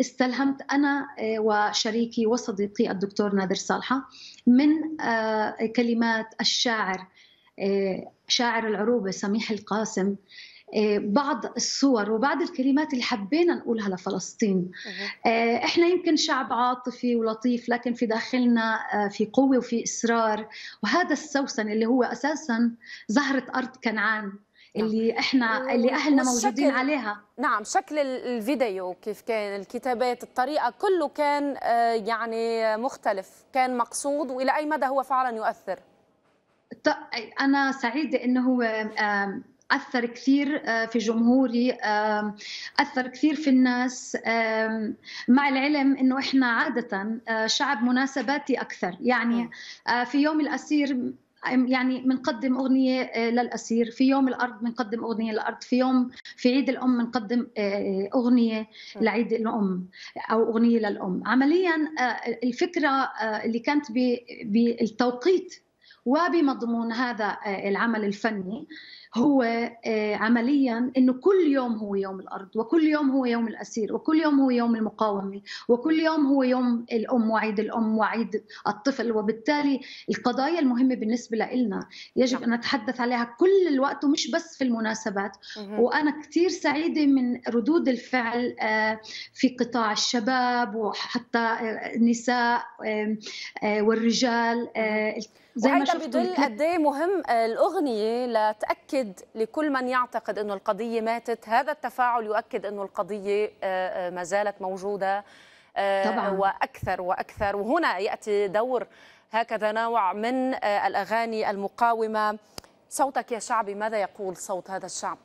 استلهمت انا وشريكي وصديقي الدكتور نادر صالحه من آه، كلمات الشاعر آه، شاعر العروبة سميح القاسم آه، بعض الصور وبعض الكلمات اللي حبينا نقولها لفلسطين احنا يمكن شعب عاطفي ولطيف لكن في داخلنا في قوة وفي إصرار وهذا السوسن اللي هو أساسا زهرة أرض كنعان نعم. اللي احنا اللي اهلنا موجودين عليها نعم شكل الفيديو كيف كان الكتابات الطريقه كله كان آه، يعني مختلف كان مقصود والى اي مدى هو فعلا يؤثر انا سعيده انه هو اثر كثير آه، في جمهوري اثر كثير في الناس مع العلم انه احنا عاده آه، شعب مناسباتي اكثر يعني في يوم الاسير يعني بنقدم اغنيه آه، للاسير في يوم الارض بنقدم اغنيه للارض في يوم في عيد الام بنقدم آه، آه، اغنيه لعيد الام او اغنيه للام عمليا الفكره اللي كانت بالتوقيت وبمضمون هذا العمل الفني هو آه، عمليا انه كل يوم هو يوم الارض وكل يوم هو يوم الاسير وكل يوم هو يوم المقاومه وكل يوم هو يوم الام وعيد الام وعيد الطفل وبالتالي القضايا المهمه بالنسبه لنا يجب نعم. ان نتحدث عليها كل الوقت ومش بس في المناسبات وانا كثير سعيده من ردود الفعل آه، في قطاع الشباب وحتى آه، النساء والرجال زي شفت بدل قد ايه مهم آه، الاغنيه لتاكد لكل من يعتقد انه القضيه ماتت هذا التفاعل يؤكد انه القضيه آه، آه، ما زالت موجوده طبعا. واكثر واكثر وهنا ياتي دور هكذا نوع من الاغاني المقاومه صوتك يا شعبي ماذا يقول صوت هذا الشعب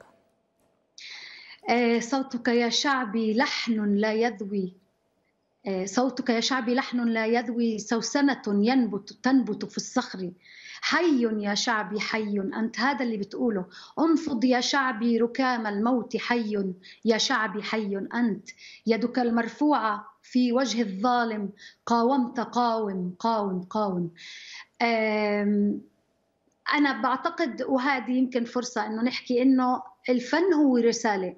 صوتك يا شعبي لحن لا يذوي آه، صوتك يا شعبي لحن لا يذوي سوسنة ينبت تنبت في الصخر حي يا شعبي حي أنت هذا اللي بتقوله انفض يا شعبي ركام الموت حي يا شعبي حي أنت يدك المرفوعة في وجه الظالم قاومت قاوم قاوم قاوم أنا بعتقد وهذه يمكن فرصة أنه نحكي أنه الفن هو رسالة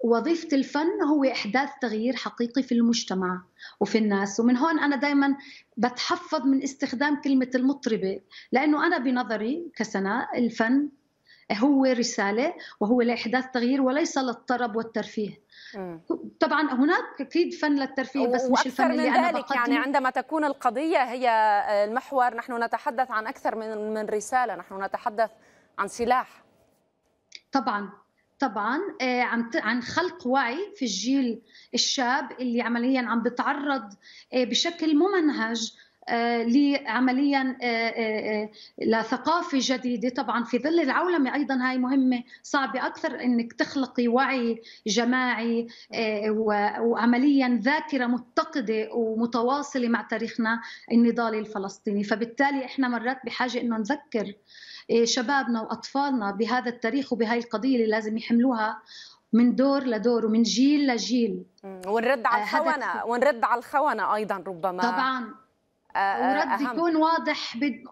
وظيفة الفن هو إحداث تغيير حقيقي في المجتمع وفي الناس ومن هون أنا دائما بتحفظ من استخدام كلمة المطربة لأنه أنا بنظري كسناء الفن هو رسالة وهو لإحداث تغيير وليس للطرب والترفيه مم. طبعا هناك اكيد فن للترفيه بس مش الفن اللي انا ذلك يعني عندما تكون القضيه هي المحور نحن نتحدث عن اكثر من من رساله نحن نتحدث عن سلاح طبعا طبعا آه، عم عن خلق وعي في الجيل الشاب اللي عمليا عم بتعرض آه، بشكل ممنهج آه، لعمليا لثقافه جديده طبعا في ظل العولمه ايضا هاي مهمه صعبه اكثر انك تخلقي وعي جماعي وعمليا ذاكره متقده ومتواصله مع تاريخنا النضالي الفلسطيني فبالتالي احنا مرات بحاجه انه نذكر إيه، شبابنا واطفالنا بهذا التاريخ وبهاي القضيه اللي لازم يحملوها من دور لدور ومن جيل لجيل ونرد على آه، الخونه ونرد على الخونه ايضا ربما طبعا آه، آه، ورد يكون واضح بد...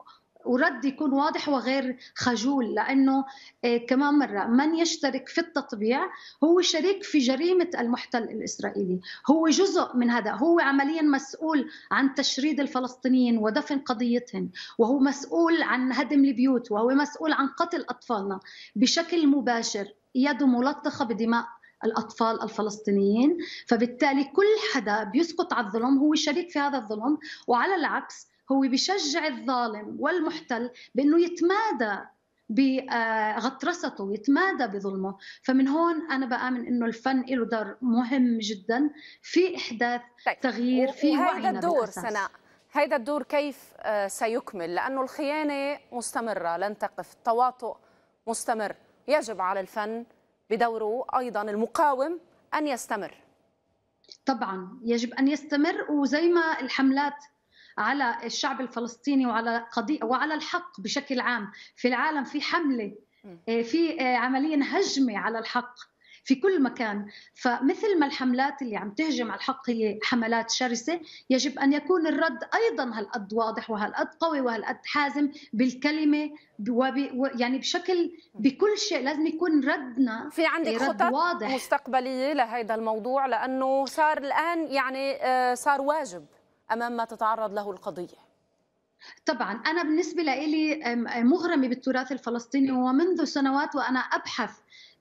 ورد يكون واضح وغير خجول لانه آه، كمان مره من يشترك في التطبيع هو شريك في جريمه المحتل الاسرائيلي، هو جزء من هذا، هو عمليا مسؤول عن تشريد الفلسطينيين ودفن قضيتهم، وهو مسؤول عن هدم البيوت، وهو مسؤول عن قتل اطفالنا بشكل مباشر، يده ملطخه بدماء الأطفال الفلسطينيين فبالتالي كل حدا بيسقط على الظلم هو شريك في هذا الظلم وعلى العكس هو بيشجع الظالم والمحتل بأنه يتمادى بغطرسته يتمادى بظلمه فمن هون أنا بآمن أنه الفن له دور مهم جدا في إحداث طيب. تغيير في وعينا الدور سناء هيدا الدور كيف آه، سيكمل لأنه الخيانة مستمرة لن تقف التواطؤ مستمر يجب على الفن بدوره أيضا المقاوم أن يستمر طبعا يجب أن يستمر وزي ما الحملات على الشعب الفلسطيني وعلى قضية وعلى الحق بشكل عام في العالم في حملة آه، في آه، عمليا هجمة على الحق في كل مكان فمثل ما الحملات اللي عم تهجم على الحق هي حملات شرسة يجب أن يكون الرد أيضا هالقد واضح وهالقد قوي وهالقد حازم بالكلمة يعني بشكل بكل شيء لازم يكون ردنا في عندك رد خطط واضح. مستقبلية لهذا الموضوع لأنه صار الآن يعني آه، صار واجب أمام ما تتعرض له القضية؟ طبعا أنا بالنسبة لي مغرمة بالتراث الفلسطيني ومنذ سنوات وأنا أبحث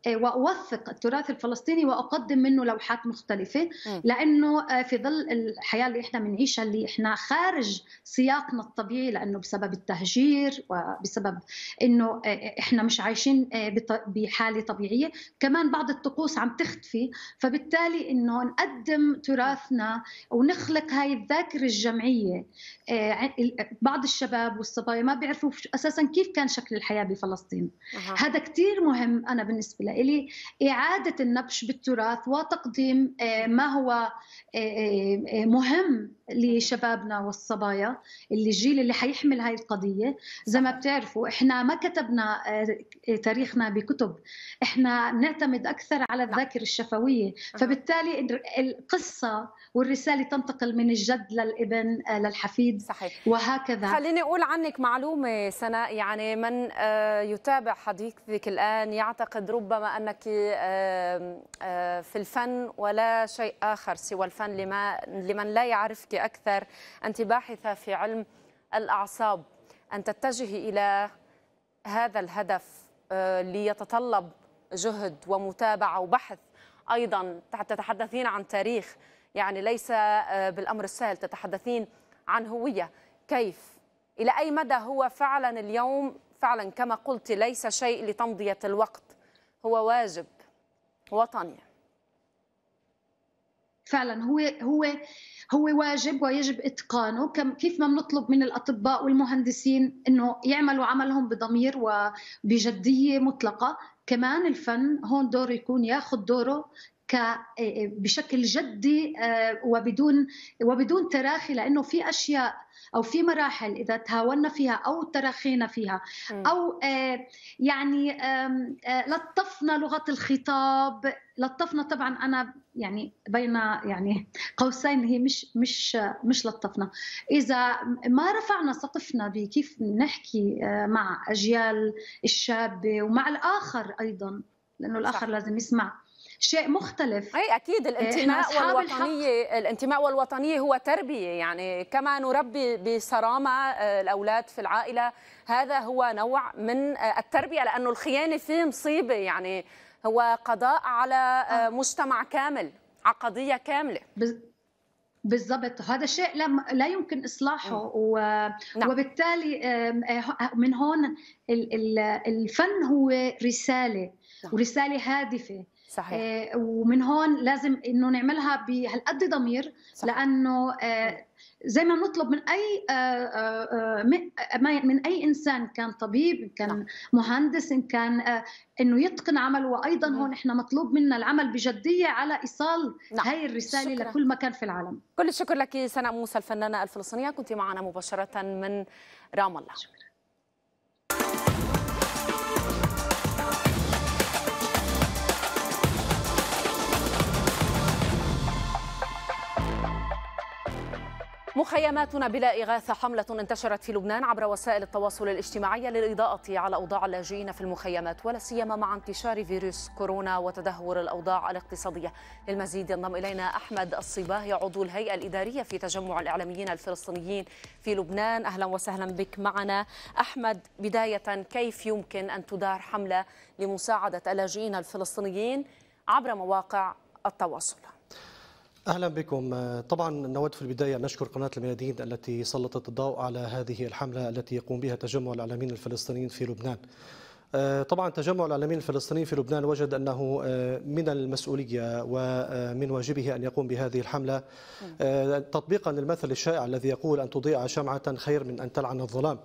إيه، واوثق التراث الفلسطيني واقدم منه لوحات مختلفه لانه آه، في ظل الحياه اللي احنا بنعيشها اللي احنا خارج سياقنا الطبيعي لانه بسبب التهجير وبسبب انه آه، احنا مش عايشين آه، بحاله طبيعيه كمان بعض الطقوس عم تختفي فبالتالي انه نقدم تراثنا ونخلق هاي الذاكره الجمعيه بعض الشباب والصبايا ما بيعرفوا اساسا كيف كان شكل الحياه بفلسطين هذا كثير مهم انا بالنسبه لي إلي إعادة النبش بالتراث وتقديم آه، ما هو آه، آه، مهم لشبابنا والصبايا اللي الجيل اللي حيحمل هاي القضية زي ما بتعرفوا احنا ما كتبنا آه، تاريخنا بكتب احنا نعتمد أكثر على الذاكرة الشفوية فبالتالي القصة والرسالة تنتقل من الجد للابن آه، للحفيد صحيح. وهكذا خليني أقول عنك معلومة سناء يعني من آه، يتابع حديثك الآن يعتقد ربما أنك في الفن ولا شيء آخر سوى الفن لما لمن لا يعرفك أكثر أنت باحثة في علم الأعصاب أن تتجهي إلى هذا الهدف آه، ليتطلب جهد ومتابعة وبحث أيضا تتحدثين عن تاريخ يعني ليس آه، بالأمر السهل تتحدثين عن هوية كيف إلى أي مدى هو فعلا اليوم فعلا كما قلت ليس شيء لتمضية الوقت هو واجب وطني فعلا هو هو هو واجب ويجب اتقانه كيف ما بنطلب من الاطباء والمهندسين انه يعملوا عملهم بضمير وبجديه مطلقه كمان الفن هون دوره يكون ياخذ دوره إيه، إيه، بشكل جدي آه، وبدون وبدون تراخي لانه في اشياء او في مراحل اذا تهاونا فيها او تراخينا فيها او آه، يعني آه، لطفنا لغه الخطاب لطفنا طبعا انا يعني بين يعني قوسين هي مش مش مش لطفنا اذا ما رفعنا سقفنا بكيف نحكي مع اجيال الشابه ومع الاخر ايضا لانه الاخر صح. لازم يسمع شيء مختلف اي اكيد الانتماء والوطنيه الانتماء والوطنيه هو تربيه يعني كما نربي بصرامه آه، الاولاد في العائله هذا هو نوع من آه، التربيه لانه الخيانه فيه مصيبه يعني هو قضاء على آه، مجتمع كامل على قضيه كامله بالضبط هذا شيء لا لا يمكن اصلاحه و... نعم. وبالتالي من هون الفن هو رساله نعم. ورساله هادفه صحيح. آه، ومن هون لازم انه نعملها بهالقد ضمير صح. لانه آه، زي ما بنطلب من اي آه، من اي انسان كان طبيب إن كان نعم. مهندس ان كان انه يتقن عمله وايضا هون احنا مطلوب منا العمل بجديه على ايصال نعم. هاي الرساله شكرا. لكل مكان في العالم كل الشكر لك سناء موسى الفنانه الفلسطينيه كنت معنا مباشره من رام الله شكرا. مخيماتنا بلا إغاثة حملة انتشرت في لبنان عبر وسائل التواصل الاجتماعي للإضاءة على أوضاع اللاجئين في المخيمات ولا سيما مع انتشار فيروس كورونا وتدهور الأوضاع الاقتصادية للمزيد ينضم إلينا أحمد الصباهي عضو الهيئة الإدارية في تجمع الإعلاميين الفلسطينيين في لبنان أهلا وسهلا بك معنا أحمد بداية كيف يمكن أن تدار حملة لمساعدة اللاجئين الفلسطينيين عبر مواقع التواصل اهلا بكم آه، طبعا نود في البدايه نشكر قناه الميادين التي سلطت الضوء على هذه الحمله التي يقوم بها تجمع الاعلاميين الفلسطينيين في لبنان آه، طبعا تجمع الاعلاميين الفلسطينيين في لبنان وجد انه آه، من المسؤوليه ومن واجبه ان يقوم بهذه الحمله نعم. تطبيقا للمثل الشائع الذي يقول ان تضيع شمعه خير من ان تلعن الظلام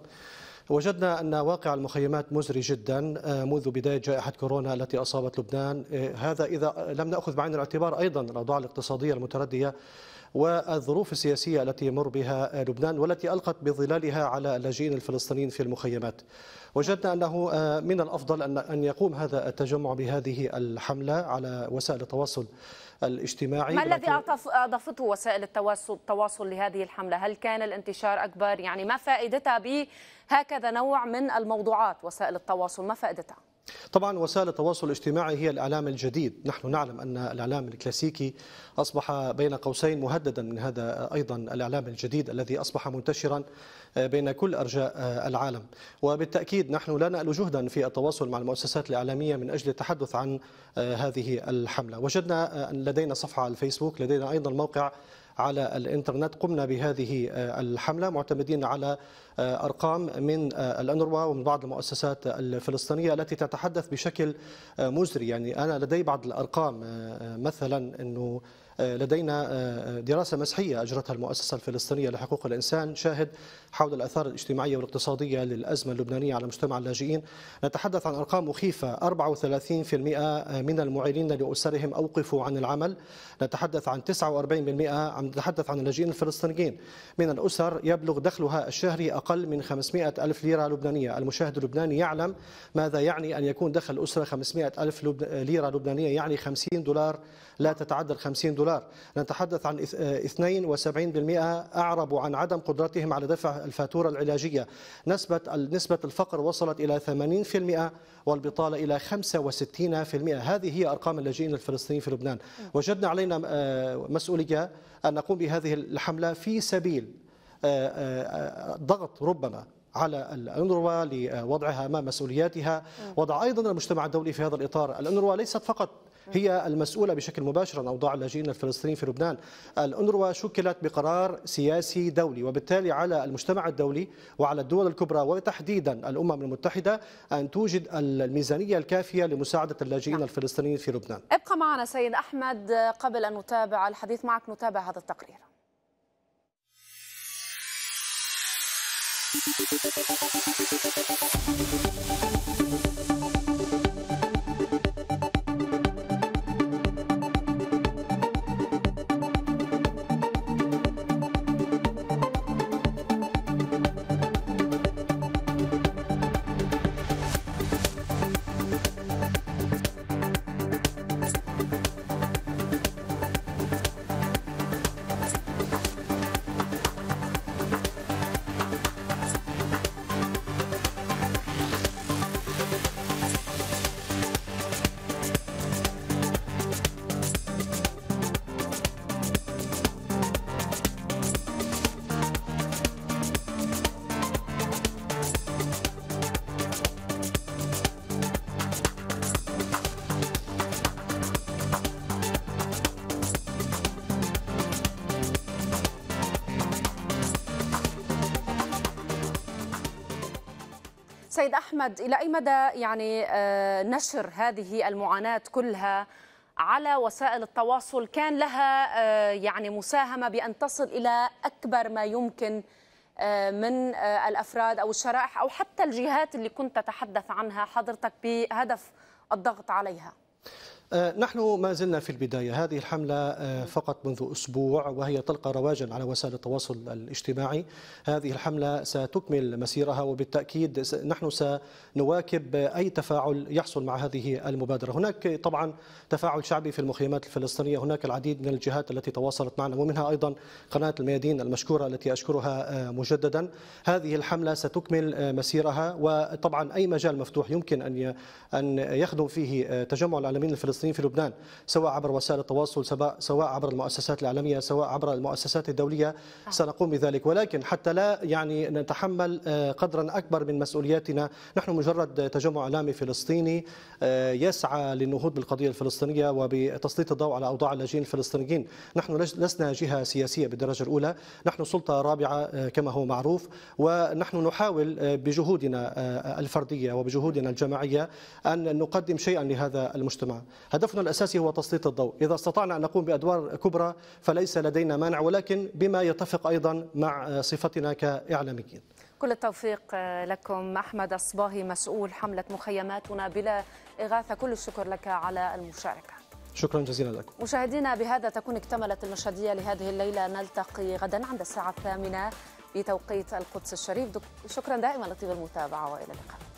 وجدنا أن واقع المخيمات مزري جدا آه، منذ بداية جائحة كورونا التي أصابت لبنان آه، هذا إذا لم نأخذ بعين الاعتبار أيضا الأوضاع الاقتصادية المتردية والظروف السياسية التي يمر بها آه، لبنان والتي ألقت بظلالها على اللاجئين الفلسطينيين في المخيمات وجدنا أنه من الأفضل أن يقوم هذا التجمع بهذه الحملة على وسائل التواصل الاجتماعي ما الذي أضافته وسائل التواصل التواصل لهذه الحملة هل كان الانتشار أكبر يعني ما فائدتها بهكذا نوع من الموضوعات وسائل التواصل ما فائدتها طبعا وسائل التواصل الاجتماعي هي الإعلام الجديد نحن نعلم أن الإعلام الكلاسيكي أصبح بين قوسين مهددا من هذا أيضا الإعلام الجديد الذي أصبح منتشرا بين كل أرجاء العالم وبالتأكيد نحن لا نأل جهدا في التواصل مع المؤسسات الإعلامية من أجل التحدث عن هذه الحملة وجدنا لدينا صفحة على الفيسبوك لدينا أيضا موقع على الانترنت قمنا بهذه آه، الحمله معتمدين على آه، ارقام من آه، الانروا ومن بعض المؤسسات الفلسطينيه التي تتحدث بشكل مزري يعني انا لدي بعض الارقام مثلا انه لدينا آه، آه، دراسة مسحية أجرتها المؤسسة الفلسطينية لحقوق الإنسان شاهد حول الأثار الاجتماعية والاقتصادية للأزمة اللبنانية على مجتمع اللاجئين نتحدث عن أرقام مخيفة 34% آه، من المعيلين لأسرهم أوقفوا عن العمل نتحدث عن 49% عم نتحدث عن اللاجئين الفلسطينيين من الأسر يبلغ دخلها الشهري أقل من 500 ألف ليرة لبنانية المشاهد اللبناني يعلم ماذا يعني أن يكون دخل أسرة 500 ألف ليرة لبنانية يعني 50 دولار لا تتعدى ال 50 دولار نتحدث عن 72% آه، أعربوا عن عدم قدرتهم على دفع الفاتورة العلاجية نسبة نسبة الفقر وصلت إلى 80% والبطالة إلى 65% هذه هي أرقام اللاجئين الفلسطينيين في لبنان وجدنا علينا آه، مسؤولية أن نقوم بهذه الحملة في سبيل آه، ضغط ربما على الأنروا لوضعها أمام مسؤولياتها نعم. وضع أيضا المجتمع الدولي في هذا الإطار الأنروا ليست فقط هي المسؤولة بشكل مباشر عن أوضاع اللاجئين الفلسطينيين في لبنان الأنروا شكلت بقرار سياسي دولي وبالتالي على المجتمع الدولي وعلى الدول الكبرى وتحديدا الأمم المتحدة أن توجد الميزانية الكافية لمساعدة اللاجئين نعم. الفلسطينيين في لبنان ابقى معنا سيد أحمد قبل أن نتابع الحديث معك نتابع هذا التقرير right back. أحمد إلى أي مدى يعني آه، نشر هذه المعاناة كلها على وسائل التواصل كان لها آه، يعني مساهمة بأن تصل إلى أكبر ما يمكن آه، من الأفراد أو الشرائح أو حتى الجهات اللي كنت تتحدث عنها حضرتك بهدف الضغط عليها آه، نحن ما زلنا في البداية هذه الحملة آه، فقط منذ أسبوع وهي تلقى رواجا على وسائل التواصل الاجتماعي هذه الحملة ستكمل مسيرها وبالتأكيد نحن سنواكب أي تفاعل يحصل مع هذه المبادرة هناك طبعا تفاعل شعبي في المخيمات الفلسطينية هناك العديد من الجهات التي تواصلت معنا ومنها أيضا قناة الميادين المشكورة التي أشكرها آه، مجددا هذه الحملة ستكمل مسيرها وطبعا أي مجال مفتوح يمكن أن يخدم فيه تجمع العالمين الفلسطيني الفلسطينيين في لبنان سواء عبر وسائل التواصل سواء عبر المؤسسات الاعلاميه سواء عبر المؤسسات الدولية نعم. سنقوم بذلك ولكن حتى لا يعني نتحمل آه، قدرا أكبر من مسؤولياتنا نحن مجرد تجمع إعلامي فلسطيني آه، يسعى للنهوض بالقضية الفلسطينية وبتسليط الضوء على أوضاع اللاجئين الفلسطينيين نحن لسنا جهة سياسية بالدرجة الأولى نحن سلطة رابعة آه، كما هو معروف ونحن نحاول بجهودنا الفردية وبجهودنا الجماعية أن نقدم شيئا لهذا المجتمع هدفنا الأساسي هو تسليط الضوء إذا استطعنا أن نقوم بأدوار كبرى فليس لدينا مانع ولكن بما يتفق أيضا مع صفتنا كإعلاميين كل التوفيق لكم أحمد الصباهي مسؤول حملة مخيماتنا بلا إغاثة كل الشكر لك على المشاركة شكرا جزيلا لكم مشاهدينا بهذا تكون اكتملت المشهدية لهذه الليلة نلتقي غدا عند الساعة الثامنة بتوقيت القدس الشريف شكرا دائما لطيب المتابعة وإلى اللقاء